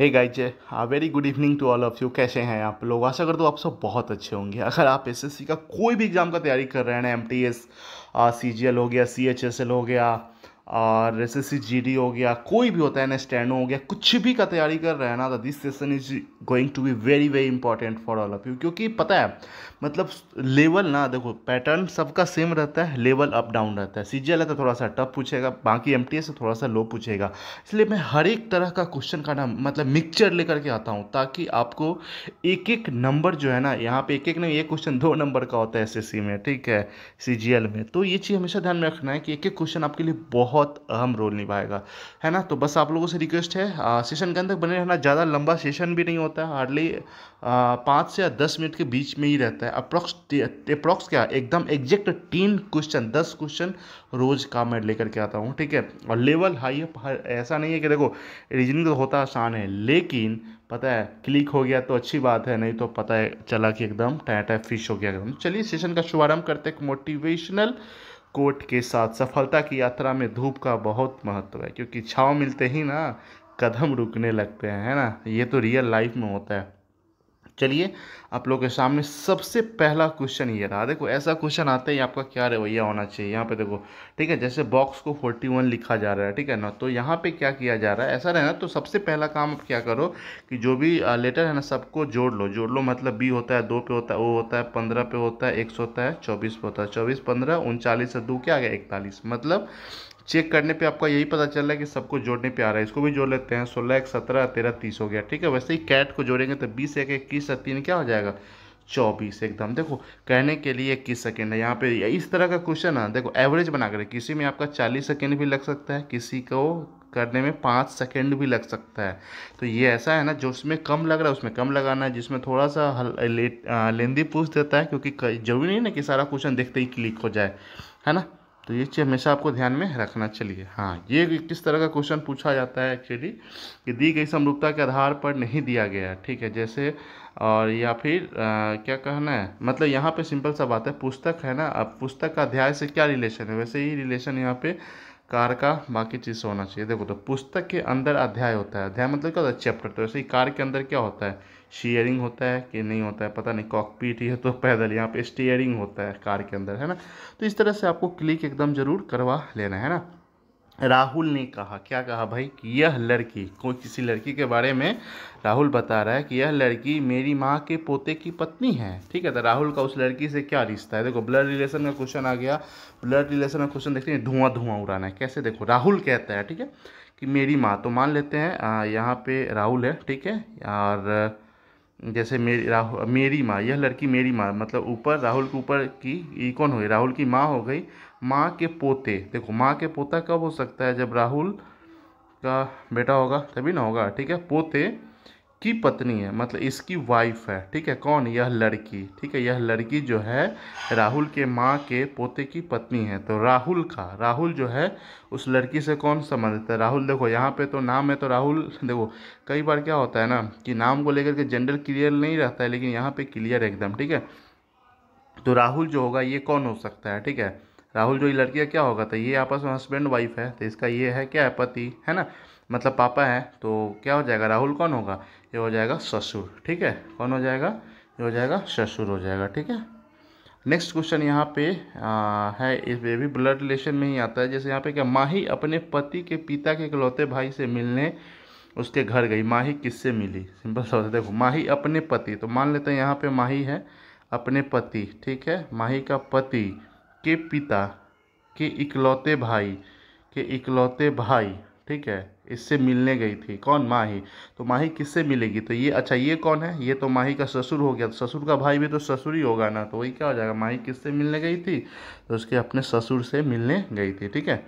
hey guys very good evening to all of you कैसे हैं आप लोग आशा कर दो आप सब बहुत अच्छे होंगे अगर आप एसएससी का कोई भी एग्ज़ाम का तैयारी कर रहे हैं M T S C G L हो गया सी एच एस एल हो गया और एस एस हो गया कोई भी होता है ना स्टैंड हो गया कुछ भी का तैयारी कर रहे हैं ना तो this session is going to be very very important for all of you क्योंकि पता है मतलब लेवल ना देखो पैटर्न सबका सेम रहता है लेवल अप डाउन रहता है सी जी है तो थोड़ा सा टफ पूछेगा बाकी एम टी एस थोड़ा सा लो पूछेगा इसलिए मैं हर एक तरह का क्वेश्चन का ना मतलब मिक्सचर लेकर के आता हूँ ताकि आपको एक एक नंबर जो है ना यहाँ पे एक एक नहीं एक क्वेश्चन दो नंबर का होता है एस एस सी में ठीक है सी जी एल में तो ये चीज़ हमेशा ध्यान में रखना है कि एक एक क्वेश्चन आपके लिए बहुत बहुत अहम रोल निभाएगा है ना तो बस आप लोगों से रिक्वेस्ट है आ, सेशन के अंदर बने रहना ज़्यादा लंबा सेशन भी नहीं होता है हार्डली पाँच से दस मिनट के बीच में ही रहता है अप्रॉक्स अप्रॉक्स क्या एकदम एग्जैक्ट तीन क्वेश्चन दस क्वेश्चन रोज़ का मैं लेकर के आता हूँ ठीक है और लेवल हाई ऐसा नहीं है कि देखो रीजनिंग तो होता आसान है लेकिन पता है क्लिक हो गया तो अच्छी बात है नहीं तो पता है चला कि एकदम टाइट फिश हो गया एकदम चलिए सेशन का शुभारंभ करते हैं मोटिवेशनल कोट के साथ सफलता की यात्रा में धूप का बहुत महत्व है क्योंकि छाँव मिलते ही ना कदम रुकने लगते हैं है ना ये तो रियल लाइफ में होता है चलिए आप लोग के सामने सबसे पहला क्वेश्चन ये रहा देखो ऐसा क्वेश्चन आता है आपका क्या रवैया होना चाहिए यहाँ पे देखो ठीक है जैसे बॉक्स को 41 लिखा जा रहा है ठीक है ना तो यहाँ पे क्या किया जा रहा है ऐसा रहना तो सबसे पहला काम आप क्या करो कि जो भी लेटर है ना सबको जोड़ लो जोड़ लो मतलब बी होता है दो पे होता है ओ होता है पंद्रह पे होता है एक होता है चौबीस पे होता है चौबीस पंद्रह उनचालीस से दो क्या आ गया इकतालीस मतलब चेक करने पे आपका यही पता चल रहा है कि सबको जोड़ने पे आ रहा है इसको भी जोड़ लेते हैं सोलह एक सत्रह तेरह तीस हो गया ठीक है वैसे ही कैट को जोड़ेंगे तो बीस एक इक्कीस और तीन क्या हो जाएगा चौबीस एकदम देखो कहने के लिए इक्कीस सेकेंड है यहाँ पे इस तरह का क्वेश्चन है देखो एवरेज बना कर किसी में आपका चालीस सेकेंड भी लग सकता है किसी को करने में पाँच सेकेंड भी लग सकता है तो ये ऐसा है ना जो उसमें कम लग रहा है उसमें कम लगाना है जिसमें थोड़ा सा लेंदी पूछ देता है क्योंकि जरूरी नहीं ना कि सारा क्वेश्चन देखते ही क्लिक हो जाए है ना तो ये चीज़ हमेशा आपको ध्यान में रखना चलिए हाँ ये किस तरह का क्वेश्चन पूछा जाता है एक्चुअली कि दी गई समरूपता के आधार पर नहीं दिया गया ठीक है जैसे और या फिर आ, क्या कहना है मतलब यहाँ पे सिंपल सा बात है पुस्तक है ना अब पुस्तक का अध्याय से क्या रिलेशन है वैसे ही रिलेशन यहाँ पे कार का बाकी चीज़ होना चाहिए देखो तो पुस्तक के अंदर अध्याय होता है अध्याय मतलब क्या होता है चैप्टर तो ऐसे ही कार के अंदर क्या होता है शेयरिंग होता है कि नहीं होता है पता नहीं कॉकपीट ही है तो पैदल यहाँ पे स्टीयरिंग होता है कार के अंदर है ना तो इस तरह से आपको क्लिक एकदम ज़रूर करवा लेना है ना राहुल ने कहा क्या कहा भाई कि यह लड़की कोई किसी लड़की के बारे में राहुल बता रहा है कि यह लड़की मेरी माँ के पोते की पत्नी है ठीक है तो राहुल का उस लड़की से क्या रिश्ता है देखो ब्लड रिलेशन का क्वेश्चन आ गया ब्लड रिलेशन का क्वेश्चन देखते हैं धुआं धुआं उड़ाना है कैसे देखो राहुल कहता है ठीक है कि मेरी माँ तो मान लेते हैं यहाँ पे राहुल है ठीक है और जैसे मेरी राहुल मेरी माँ यह लड़की मेरी माँ मतलब ऊपर राहुल के ऊपर की कौन हो गई राहुल की माँ हो गई माँ के पोते देखो माँ के पोता कब हो सकता है जब राहुल का बेटा होगा तभी ना होगा ठीक है पोते की पत्नी है मतलब इसकी वाइफ है ठीक है कौन यह लड़की ठीक है यह लड़की जो है राहुल के माँ के पोते की पत्नी है तो राहुल का राहुल जो है उस लड़की से कौन संबंधित है राहुल देखो यहाँ पे तो नाम है तो राहुल देखो कई बार क्या होता है ना कि नाम को लेकर के जेंडर क्लियर नहीं रहता है लेकिन यहाँ पे क्लियर एकदम ठीक है तो राहुल जो होगा ये कौन हो सकता है ठीक है राहुल जो ये लड़की का क्या होगा तो ये आपस में हस्बैंड वाइफ है तो इसका ये है क्या है पति है ना मतलब पापा हैं तो क्या हो जाएगा राहुल कौन होगा ये हो जाएगा ससुर ठीक है कौन हो जाएगा ये हो जाएगा ससुर हो जाएगा ठीक है नेक्स्ट क्वेश्चन यहाँ पे आ, है ये भी ब्लड रिलेशन में ही आता है जैसे यहाँ पे क्या माही अपने पति के पिता के इकलौते भाई से मिलने उसके घर गई माही किससे मिली सिंपल सा देखो माही अपने पति तो मान लेते हैं यहाँ पे माही है अपने पति ठीक है माही का पति के पिता के इकलौते भाई के इकलौते भाई ठीक है इससे मिलने गई थी कौन माही तो माही किससे मिलेगी तो ये अच्छा ये कौन है ये तो माही का ससुर हो गया तो ससुर का भाई भी तो ससुर ही होगा ना तो वही क्या हो जाएगा माही किससे मिलने गई थी तो उसके अपने ससुर से मिलने गई थी ठीक है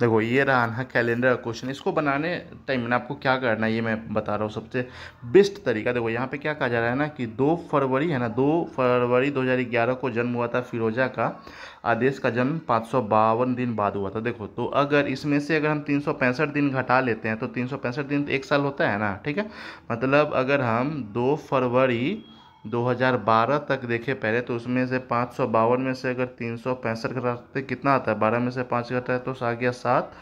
देखो ये रहा ना कैलेंडर का क्वेश्चन इसको बनाने टाइम में आपको क्या करना है ये मैं बता रहा हूँ सबसे बेस्ट तरीका देखो यहाँ पे क्या कहा जा रहा है ना कि दो फरवरी है ना दो फरवरी 2011 को जन्म हुआ था फिरोजा का आदेश का जन्म पाँच दिन बाद हुआ था देखो तो अगर इसमें से अगर हम तीन दिन घटा लेते हैं तो तीन दिन एक साल होता है ना ठीक है मतलब अगर हम दो फरवरी 2012 तक देखे पहले तो उसमें से पाँच सौ बावन में से अगर तीन सौ पैंसठ घटाते कितना आता है बारह में से पाँच घटाए तो आ गया सात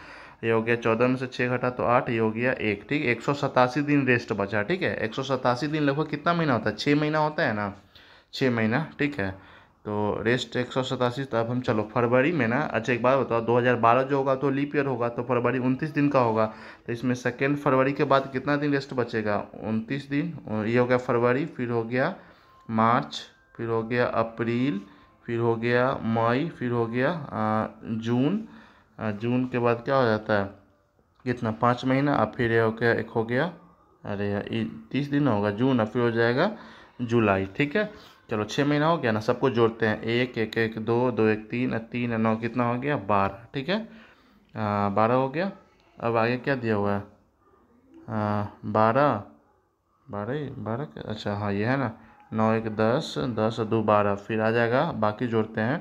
ये हो गया चौदह में से छः घटा तो आठ ये हो गया एक ठीक एक सौ सतासी दिन रेस्ट बचा ठीक है एक सौ सतासी दिन लगभग कितना महीना होता है छः महीना होता है ना छः महीना ठीक है तो रेस्ट एक सौ सतासी तो अब हम चलो फरवरी में ना अच्छा एक बात बताओ दो हज़ार बारह जो होगा तो लीप ईयर होगा तो फरवरी उनतीस दिन का होगा तो इसमें सेकेंड फरवरी के बाद कितना दिन रेस्ट बचेगा उनतीस दिन ये हो गया फरवरी फिर हो गया मार्च फिर हो गया अप्रैल फिर हो गया मई फिर हो गया जून जून के बाद क्या हो जाता है कितना पाँच महीना अब फिर हो गया एक हो गया अरे तीस दिन होगा जून अब फिर हो जाएगा जुलाई ठीक है चलो छः महीना हो गया ना सबको जोड़ते हैं एक एक एक दो दो एक तीन तीन नौ कितना हो गया बारह ठीक है बारह हो गया अब आगे क्या दिया हुआ है बारह बारह बारह अच्छा हाँ ये है ना नौ एक दस दस दो बारह फिर आ जाएगा बाकी जोड़ते हैं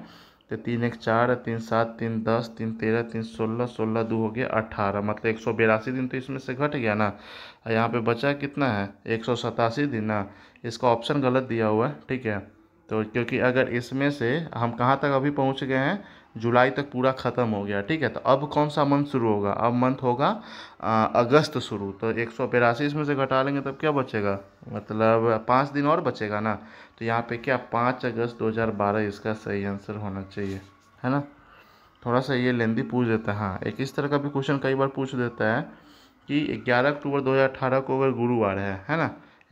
तो तीन एक चार तीन सात तीन दस तीन तेरह तीन सोलह सोलह दो हो गया अट्ठारह मतलब एक सौ बिरासी दिन तो इसमें से घट गया ना यहाँ पे बचा कितना है एक सौ सतासी दिन ना इसका ऑप्शन गलत दिया हुआ है ठीक है तो क्योंकि अगर इसमें से हम कहाँ तक अभी पहुँच गए हैं जुलाई तक पूरा ख़त्म हो गया ठीक है तो अब कौन सा मंथ शुरू होगा अब मंथ होगा आ, अगस्त शुरू तो एक सौ बिरासी इसमें से घटा लेंगे तब क्या बचेगा मतलब पाँच दिन और बचेगा ना तो यहाँ पे क्या पाँच अगस्त 2012 इसका सही आंसर होना चाहिए है ना थोड़ा सा ये लेंदी पूछ देता है हाँ एक इस तरह का भी क्वेश्चन कई बार पूछ देता है कि ग्यारह अक्टूबर दो को अगर गुरुवार है है ना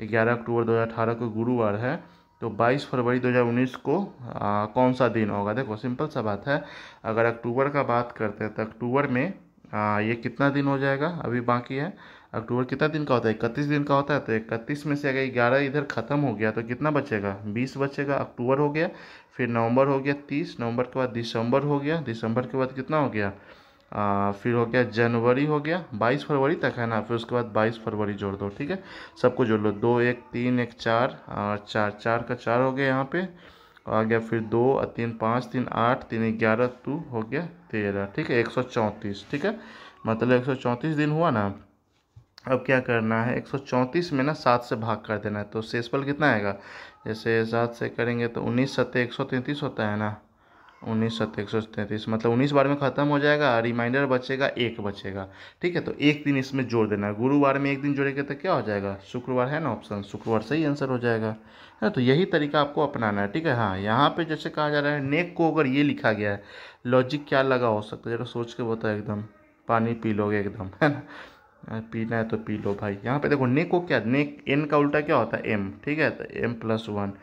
ग्यारह अक्टूबर दो को गुरुवार है तो 22 फरवरी 2019 को आ, कौन सा दिन होगा देखो सिंपल सा बात है अगर अक्टूबर का बात करते हैं तो अक्टूबर में आ, ये कितना दिन हो जाएगा अभी बाकी है अक्टूबर कितना दिन का होता है इकतीस दिन का होता है तो इकतीस में से अगर ग्यारह इधर ख़त्म हो गया तो कितना बचेगा बीस बचेगा अक्टूबर हो गया फिर नवंबर हो गया तीस नवंबर के बाद दिसंबर हो गया दिसंबर के बाद कितना हो गया आ, फिर हो गया जनवरी हो गया 22 फरवरी तक है ना फिर उसके बाद 22 फरवरी जोड़ दो ठीक है सबको जोड़ लो दो एक तीन एक चार और चार चार का चार हो गया यहाँ पे आ गया फिर दो तीन पाँच तीन आठ तीन ग्यारह टू हो गया तेरह ठीक है एक सौ चौंतीस ठीक है मतलब एक सौ चौंतीस दिन हुआ ना अब क्या करना है एक सौ चौंतीस में ना सात से भाग कर देना है तो शेषफल कितना आएगा जैसे सात से करेंगे तो उन्नीस सत्तर एक सौ तैंतीस होता है ना उन्नीस सत्तर एक सौ तैंतीस मतलब उन्नीस बार में ख़त्म हो जाएगा रिमाइंडर बचेगा एक बचेगा ठीक है तो एक दिन इसमें जोड़ देना गुरुवार में एक दिन जोड़ेंगे तो क्या हो जाएगा शुक्रवार है ना ऑप्शन शुक्रवार सही आंसर हो जाएगा है ना तो यही तरीका आपको अपनाना है ठीक है हाँ यहाँ पे जैसे कहा जा रहा है नेक को अगर ये लिखा गया है लॉजिक क्या लगा हो सकता है जरा सोच के बताओ एकदम पानी पी लोगे एकदम है ना पीना है तो पी लो भाई यहाँ पे देखो नेक को क्या नेक एन का उल्टा क्या होता है एम ठीक है तो M plus one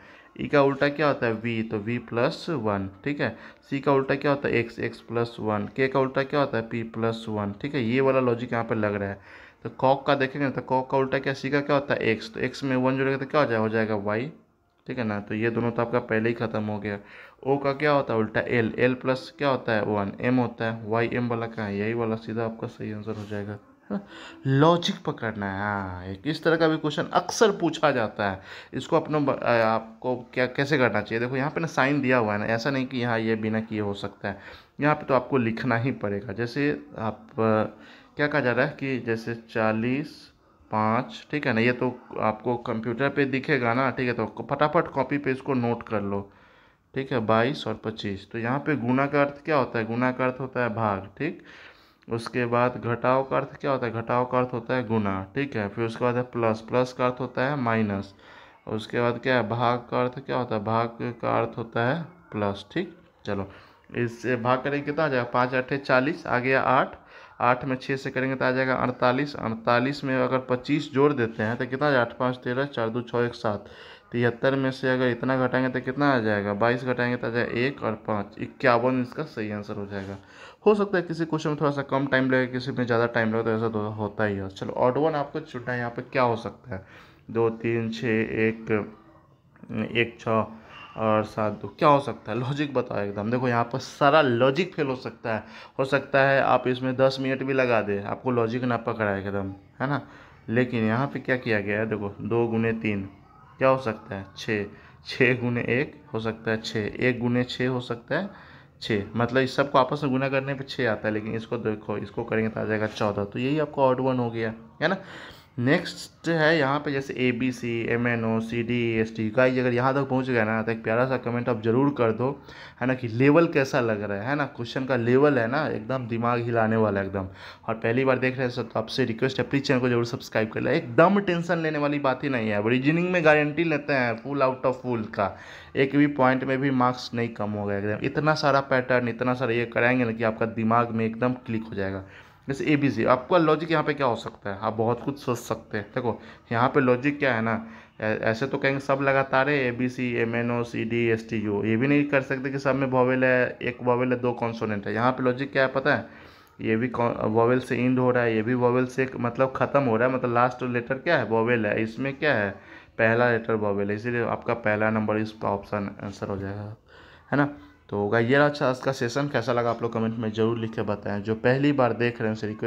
E e का उल्टा क्या होता है वी तो वी प्लस वन ठीक है सी का उल्टा क्या होता है एक्स एक्स प्लस वन के का उल्टा क्या होता है पी प्लस वन ठीक है ये वाला लॉजिक यहाँ पर लग रहा है तो कॉक का देखेंगे तो कॉक का उल्टा क्या सी का क्या होता है एक्स तो एक्स में वन जुड़ेगा तो क्या हो जाए हो जाएगा वाई ठीक है ना तो ये दोनों तो आपका पहले ही खत्म हो गया ओ का क्या होता है उल्टा एल एल प्लस क्या होता है वन एम होता है वाई एम वाला कहाँ है यही वाला सीधा आपका सही आंसर हो जाएगा ना लॉजिक पकड़ना है हाँ एक इस तरह का भी क्वेश्चन अक्सर पूछा जाता है इसको अपनों आपको क्या कैसे करना चाहिए देखो यहाँ पे ना साइन दिया हुआ है ना ऐसा नहीं कि यहाँ ये बिना किए हो सकता है यहाँ पे तो आपको लिखना ही पड़ेगा जैसे आप क्या कहा जा रहा है कि जैसे चालीस पाँच ठीक है ना ये तो आपको कंप्यूटर पर दिखेगा ना ठीक है तो फटाफट कॉपी पर इसको नोट कर लो ठीक है बाईस और पच्चीस तो यहाँ पर गुना का अर्थ क्या होता है गुना का अर्थ तो होता है भाग ठीक उसके बाद घटाव का अर्थ क्या होता है घटाव का अर्थ होता है गुना ठीक है फिर उसके बाद है प्लस प्लस का अर्थ होता है माइनस उसके बाद क्या है भाग का अर्थ क्या होता है भाग का अर्थ होता है प्लस ठीक चलो इससे भाग करेंगे कितना आ जाएगा पाँच अट्ठे चालीस आ गया आठ आठ में छः से करेंगे तो आ जाएगा अड़तालीस अड़तालीस में अगर पच्चीस जोड़ देते हैं तो कितना आठ पाँच तेरह चार दो छः एक सात तिहत्तर में से अगर इतना घटाएंगे तो कितना आ जाएगा बाईस घटाएंगे तो आ जाएगा एक और पाँच इक्यावन इसका सही आंसर हो जाएगा हो सकता है किसी क्वेश्चन में थोड़ा सा कम टाइम लगे किसी में ज़्यादा टाइम लगे तो ऐसा तो होता ही है चलो ऑड वन आपको चुनना है यहाँ पर क्या हो सकता है दो तीन छः एक एक छः और सात दो क्या हो सकता है लॉजिक बताओ एकदम देखो यहाँ पर सारा लॉजिक फेल हो सकता है हो सकता है आप इसमें दस मिनट भी लगा दें आपको लॉजिक ना पकड़ा एकदम है ना लेकिन यहाँ पे क्या किया गया है देखो दो गुने तीन क्या हो सकता है छः छः गुने एक हो सकता है छः एक गुने छः हो सकता है छः मतलब इस सब को आपस में गुना करने पे छः आता है लेकिन इसको देखो इसको करेंगे तो आ जाएगा चौदह तो यही आपका ऑड वन हो गया है ना नेक्स्ट है यहाँ पे जैसे A B C M N O C D S T का अगर यहाँ तक पहुँच गया ना तो एक प्यारा सा कमेंट आप ज़रूर कर दो है ना कि लेवल कैसा लग रहा है है ना क्वेश्चन का लेवल है ना एकदम दिमाग हिलाने वाला एकदम और पहली बार देख रहे हैं सर तो आपसे रिक्वेस्ट है प्लीज़ चैनल को जरूर सब्सक्राइब कर लें एकदम टेंशन लेने वाली बात ही नहीं है रीजनिंग में गारंटी लेते हैं फुल आउट ऑफ फुल का एक भी पॉइंट में भी मार्क्स नहीं कम होगा एकदम इतना सारा पैटर्न इतना सारा ये कराएंगे ना कि आपका दिमाग में एकदम क्लिक हो जाएगा जैसे ए बी सी आपका लॉजिक यहाँ पे क्या हो सकता है आप बहुत कुछ सोच सकते हैं देखो यहाँ पे लॉजिक क्या है ना ऐसे तो कहेंगे सब लगातार है A B C M N O C D S T U ये भी नहीं कर सकते कि सब में वॉवेल है एक वॉवेल है दो कॉन्सोनेंट है यहाँ पे लॉजिक क्या है पता है ये भी वॉवेल से इंड हो रहा है ये भी वॉवेल से मतलब ख़त्म हो रहा है मतलब लास्ट लेटर क्या है वॉवेल है इसमें क्या है पहला लेटर वॉवेल है इसीलिए आपका पहला नंबर इसका ऑप्शन आंसर हो जाएगा है ना तो होगा ये अच्छा आज का सेशन कैसा लगा आप लोग कमेंट में ज़रूर लिख के बताएं जो पहली बार देख रहे हैं उनसे रिक्वेस्ट